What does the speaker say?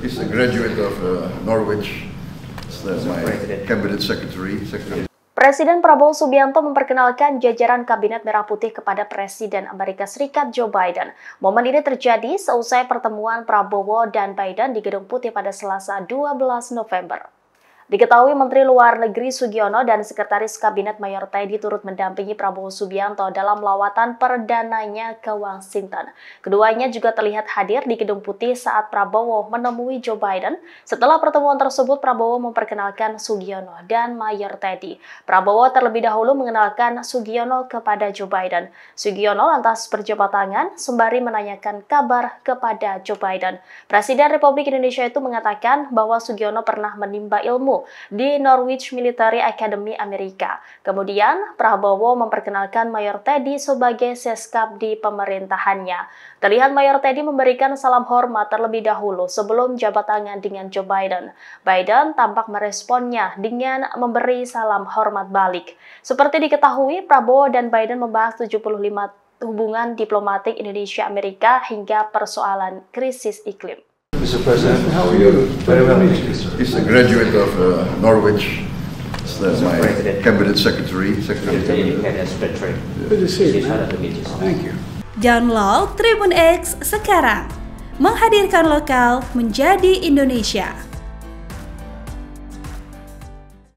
He's a graduate of uh, Norwich. That's my cabinet secretary. secretary. Presiden Prabowo Subianto memperkenalkan jajaran Kabinet Merah Putih kepada Presiden Amerika Serikat Joe Biden. Momen ini terjadi seusai pertemuan Prabowo dan Biden di Gedung Putih pada Selasa 12 November. Diketahui Menteri Luar Negeri Sugiono dan Sekretaris Kabinet Mayor Teddy turut mendampingi Prabowo Subianto dalam lawatan perdananya ke Washington. Keduanya juga terlihat hadir di Gedung Putih saat Prabowo menemui Joe Biden. Setelah pertemuan tersebut, Prabowo memperkenalkan Sugiono dan Mayor Teddy. Prabowo terlebih dahulu mengenalkan Sugiono kepada Joe Biden. Sugiono lantas berjabat tangan sembari menanyakan kabar kepada Joe Biden. Presiden Republik Indonesia itu mengatakan bahwa Sugiono pernah menimba ilmu di Norwich Military Academy Amerika. Kemudian, Prabowo memperkenalkan Mayor Teddy sebagai seskap di pemerintahannya. Terlihat Mayor Teddy memberikan salam hormat terlebih dahulu sebelum jabat tangan dengan Joe Biden. Biden tampak meresponnya dengan memberi salam hormat balik. Seperti diketahui, Prabowo dan Biden membahas 75 hubungan diplomatik Indonesia-Amerika hingga persoalan krisis iklim. Mr. President. How are you? Very well. He's a graduate of uh, Norwich. It's uh, my cabinet secretary. Secretary. secretary. Good to see you. Thank you. Law, Tribun X sekarang. Menghadirkan lokal menjadi Indonesia.